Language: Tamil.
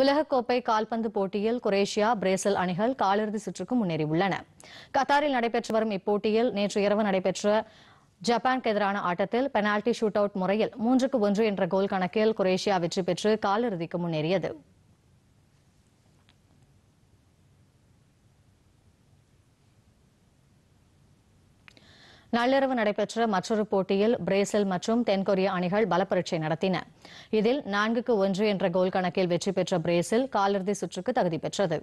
உலகக்கோப்பை கால்பந்து போட்டியில் குரேஷியா பிரேசில் அணிகள் காலிறுதி சுற்றுக்கு முன்னேறியுள்ளன கத்தாரில் நடைபெற்று வரும் இப்போட்டியில் நேற்று இரவு நடைபெற்ற ஜப்பானுக்கு எதிரான ஆட்டத்தில் பெனால்டி ஷூட் அவுட் முறையில் மூன்றுக்கு ஒன்று என்ற கோல் கணக்கில் குரேஷியா வெற்றி பெற்று காலிறுதிக்கு முன்னேறியது நள்ளிரவு நடைபெற்ற மற்றொரு போட்டியில் பிரேசில் மற்றும் தென்கொரிய அணிகள் பலப்பரீட்சை நடத்தின இதில் நான்குக்கு ஒன்று என்ற கோல் கணக்கில் வெற்றி பெற்ற பிரேசில் காலிறுதி சுற்றுக்கு தகுதி பெற்றது